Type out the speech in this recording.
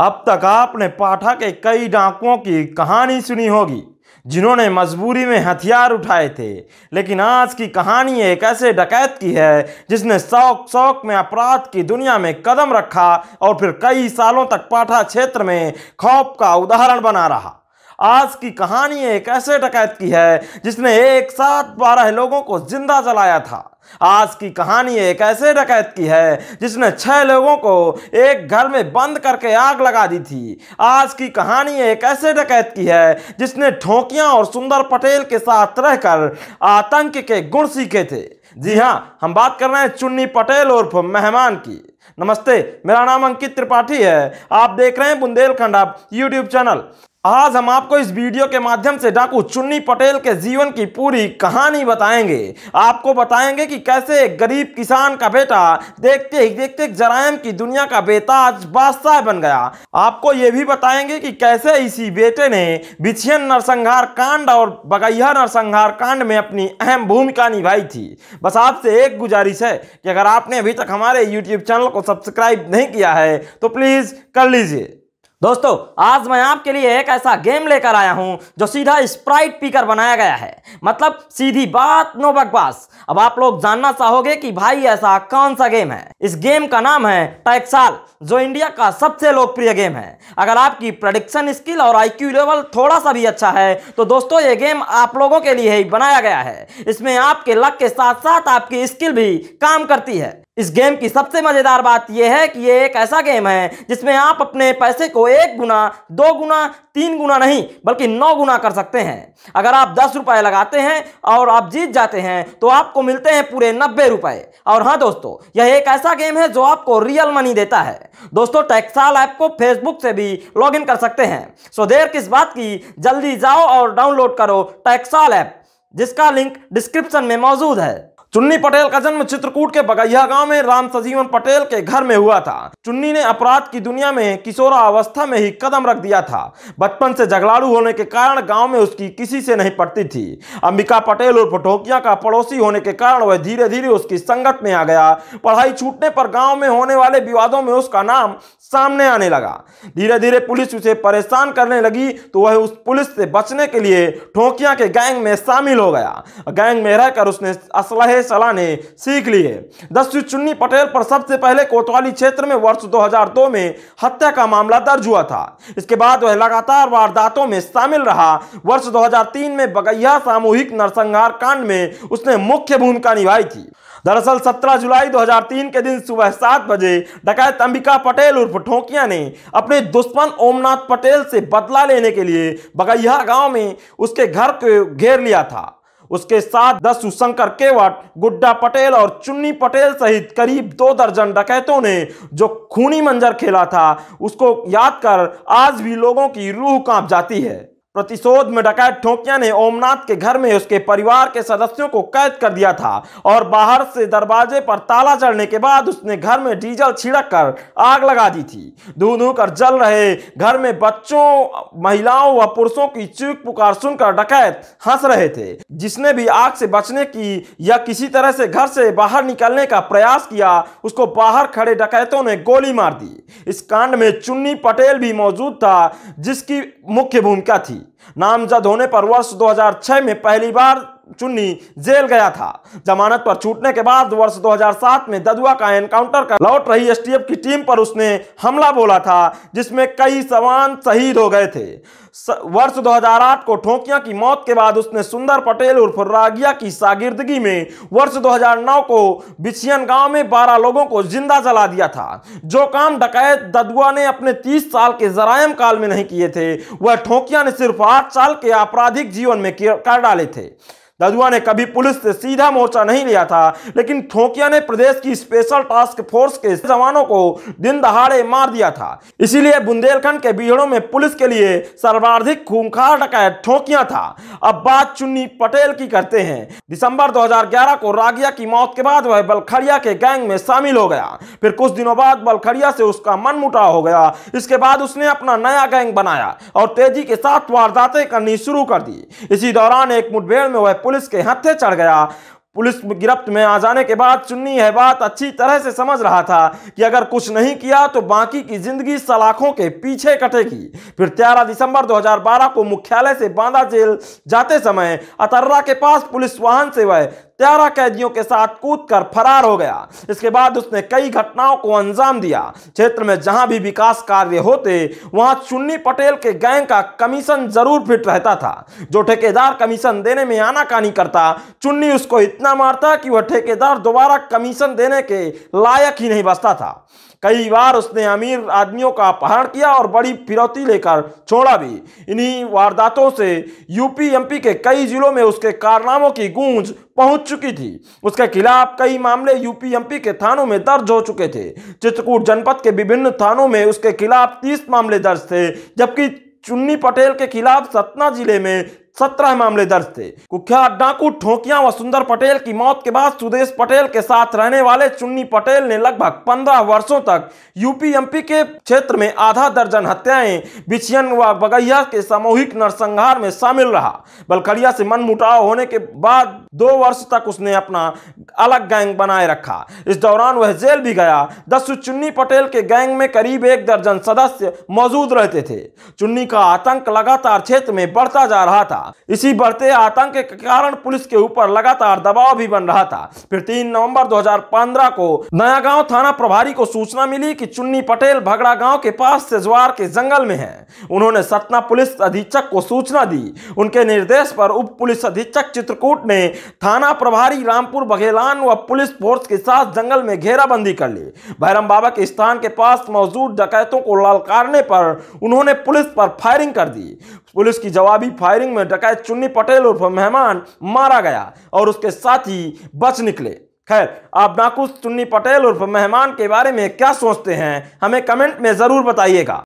अब तक आपने पाठा के कई डाकुओं की कहानी सुनी होगी जिन्होंने मजबूरी में हथियार उठाए थे लेकिन आज की कहानी एक ऐसे डकैत की है जिसने शौक शौक में अपराध की दुनिया में कदम रखा और फिर कई सालों तक पाठा क्षेत्र में खौफ का उदाहरण बना रहा आज की कहानी एक ऐसे डकैत की है जिसने एक साथ बारह लोगों को जिंदा जलाया था आज की कहानी एक ऐसे डकैत की है जिसने छह लोगों को एक घर में बंद करके आग लगा दी थी आज की कहानी एक ऐसे डकैत की है जिसने ठोकियां और सुंदर पटेल के साथ रहकर आतंक के गुण सीखे थे जी हाँ हम बात कर रहे हैं चुन्नी पटेल उर्फ मेहमान की नमस्ते मेरा नाम अंकित त्रिपाठी है आप देख रहे हैं बुंदेलखंड आप यूट्यूब चैनल आज हम आपको इस वीडियो के माध्यम से डाकू चुन्नी पटेल के जीवन की पूरी कहानी बताएंगे आपको बताएंगे कि कैसे एक गरीब किसान का बेटा देखते ही देखते जरायम की दुनिया का बेताज बादशाह बन गया आपको ये भी बताएंगे कि कैसे इसी बेटे ने बिछियन नरसंहार कांड और बगैया नरसंहार कांड में अपनी अहम भूमिका निभाई थी बस आपसे एक गुजारिश है कि अगर आपने अभी तक हमारे यूट्यूब चैनल को सब्सक्राइब नहीं किया है तो प्लीज़ कर लीजिए दोस्तों आज मैं आपके लिए एक ऐसा गेम लेकर आया हूं जो सीधा स्प्राइट पीकर बनाया गया है मतलब सीधी बात नो बकवास अब आप लोग जानना चाहोगे कि भाई ऐसा कौन सा गेम है इस गेम का नाम है टैक्साल जो इंडिया का सबसे लोकप्रिय गेम है अगर आपकी प्रोडिक्शन स्किल और आईक्यू लेवल थोड़ा सा भी अच्छा है तो दोस्तों ये गेम आप लोगों के लिए ही बनाया गया है इसमें आपके लक के साथ साथ आपकी स्किल भी काम करती है इस गेम की सबसे मज़ेदार बात यह है कि ये एक ऐसा गेम है जिसमें आप अपने पैसे को एक गुना दो गुना तीन गुना नहीं बल्कि नौ गुना कर सकते हैं अगर आप दस रुपए लगाते हैं और आप जीत जाते हैं तो आपको मिलते हैं पूरे नब्बे रुपए और हाँ दोस्तों यह एक ऐसा गेम है जो आपको रियल मनी देता है दोस्तों टैक्साल ऐप को फेसबुक से भी लॉग कर सकते हैं सो देर किस बात की जल्दी जाओ और डाउनलोड करो टैक्साल ऐप जिसका लिंक डिस्क्रिप्शन में मौजूद है चुन्नी पटेल का जन्म चित्रकूट के बगैया गांव में राम सजीवन पटेल के घर में हुआ था चुन्नी ने अपराध की दुनिया में किशोरा अवस्था में ही कदम रख दिया था बचपन से झगड़ाड़ू होने के कारण गांव में उसकी किसी से नहीं पड़ती थी अंबिका पटेल और पटोकिया का पड़ोसी होने के कारण वह धीरे धीरे उसकी संगत में आ गया पढ़ाई छूटने पर गाँव में होने वाले विवादों में उसका नाम सामने आने लगा धीरे धीरे पुलिस उसे परेशान करने लगी तो वह उस पुलिस से बचने के लिए ठोकिया के गैंग में शामिल हो गया गैंग में रहकर उसने असलहे नए चलाने सीख ली है दस्यु चुन्नी पटेल पर सबसे पहले कोतवाली क्षेत्र में वर्ष 2002 में हत्या का मामला दर्ज हुआ था इसके बाद वह लगातार वारदातों में शामिल रहा वर्ष 2003 में बगैया सामूहिक नरसंहार कांड में उसने मुख्य भूमिका निभाई थी दरअसल 17 जुलाई 2003 के दिन सुबह सात बजे डकैत अंबिका पटेल उर्फ ठोकिया ने अपने दुश्मन ओमनाथ पटेल से बदला लेने के लिए बगैया गांव में उसके घर को घेर लिया था उसके साथ दस शंकर केवट गुड्डा पटेल और चुन्नी पटेल सहित करीब दो दर्जन डकैतों ने जो खूनी मंजर खेला था उसको याद कर आज भी लोगों की रूह कांप जाती है प्रतिशोध में डकैत ठोकिया ने ओमनाथ के घर में उसके परिवार के सदस्यों को कैद कर दिया था और बाहर से दरवाजे पर ताला चढ़ने के बाद उसने घर में डीजल छिड़क कर आग लगा दी थी धू धू कर जल रहे घर में बच्चों महिलाओं व पुरुषों की चूक पुकार सुनकर डकैत हंस रहे थे जिसने भी आग से बचने की या किसी तरह से घर से बाहर निकलने का प्रयास किया उसको बाहर खड़े डकैतों ने गोली मार दी इस कांड में चुन्नी पटेल भी मौजूद था जिसकी मुख्य भूमिका थी नामजद होने पर वर्ष 2006 में पहली बार चुन्नी जेल गया था जमानत पर छूटने के बाद वर्ष 2007 में ददुआ का एनकाउंटर कर लौट रही एसटीएफ की टीम पर उसने हमला बोला था जिसमें कई सवान शहीद हो गए थे वर्ष 2008 को ठोकिया की मौत के बाद उसने सुंदर पटेल उर्फ रागिया की सागिर्दगी में वर्ष 2009 को बिछियन गांव में 12 लोगों को जिंदा जला दिया था जो काम डकैत ददुआ ने अपने 30 साल के जरायम काल में नहीं किए थे वह ठोकिया ने सिर्फ 8 साल के आपराधिक जीवन में कर डाले थे ददुआ ने कभी पुलिस से सीधा मोर्चा नहीं लिया था लेकिन थोकिया ने प्रदेश की स्पेशल टास्क फोर्स के जवानों को दिन दहाड़े मार दिया था इसीलिए बुंदेलखंड के बीहड़ों में पुलिस के लिए सर्वाधिक खूंखार डकैत ठोकिया था अब बात चुन्नी पटेल की करते हैं दिसंबर 2011 को रागिया की मौत के बाद वह बलखड़िया के गैंग में शामिल हो गया फिर कुछ दिनों बाद बलखड़िया से उसका मन मुटाव हो गया इसके बाद उसने अपना नया गैंग बनाया और तेजी के साथ वारदातें करनी शुरू कर दी इसी दौरान एक मुठभेड़ में वह पुलिस के हाथे चढ़ गया पुलिस गिरफ्त में आ जाने के बाद चुन्नी यह बात अच्छी तरह से समझ रहा था कि अगर कुछ नहीं किया तो बाकी की जिंदगी सलाखों के पीछे कटेगी फिर 13 दिसंबर 2012 को मुख्यालय से बांदा जेल जाते समय अतर्रा के पास पुलिस वाहन से वह ग्यारह कैदियों के साथ कूद कर फरार हो गया इसके बाद उसने कई घटनाओं को अंजाम दिया क्षेत्र में जहां भी विकास कार्य होते वहां चुन्नी पटेल के गैंग का कमीशन जरूर फिट रहता था जो ठेकेदार कमीशन देने में आनाकानी करता चुन्नी उसको इतना मारता कि वह ठेकेदार दोबारा कमीशन देने के लायक ही नहीं बचता था कई बार उसने अमीर आदमियों का अपहरण किया और बड़ी फिरौती लेकर छोड़ा भी इन्हीं वारदातों से यूपी एमपी के कई जिलों में उसके कारनामों की गूंज पहुंच चुकी थी उसके खिलाफ कई मामले यूपी एमपी के थानों में दर्ज हो चुके थे चित्रकूट जनपद के विभिन्न थानों में उसके खिलाफ तीस मामले दर्ज थे जबकि चुन्नी पटेल के खिलाफ सतना जिले में सत्रह मामले दर्ज थे कुख्यात डाकू ठोकिया सुंदर पटेल की मौत के बाद सुदेश पटेल के साथ रहने वाले चुन्नी पटेल ने लगभग पंद्रह वर्षों तक यूपीएमपी के क्षेत्र में आधा दर्जन हत्याएं बिछियन व बगैया के सामूहिक नरसंहार में शामिल रहा बलखड़िया से मनमुटाव होने के बाद दो वर्ष तक उसने अपना अलग गैंग बनाए रखा इस दौरान वह जेल भी गया दस्यु चुन्नी पटेल के गैंग में करीब एक दर्जन सदस्य मौजूद रहते थे चुन्नी का आतंक लगातार क्षेत्र में बढ़ता जा रहा था था इसी बढ़ते आतंक के कारण पुलिस के ऊपर लगातार दबाव भी बन रहा था फिर तीन नवंबर 2015 को नयागांव थाना प्रभारी को सूचना मिली कि चुन्नी पटेल भगड़ा गांव के पास सेजवार के जंगल में है उन्होंने सतना पुलिस अधीक्षक को सूचना दी उनके निर्देश पर उप पुलिस अधीक्षक चित्रकूट ने थाना प्रभारी रामपुर बघेलान व पुलिस फोर्स के साथ जंगल में घेराबंदी कर ली भैरम बाबा के स्थान के पास मौजूद डकैतों को ललकारने पर उन्होंने पुलिस पर फायरिंग कर दी पुलिस की जवाबी फायरिंग में लड़का चुन्नी पटेल उर्फ मेहमान मारा गया और उसके साथ ही बच निकले खैर आप डाकू चुन्नी पटेल उर्फ मेहमान के बारे में क्या सोचते हैं हमें कमेंट में ज़रूर बताइएगा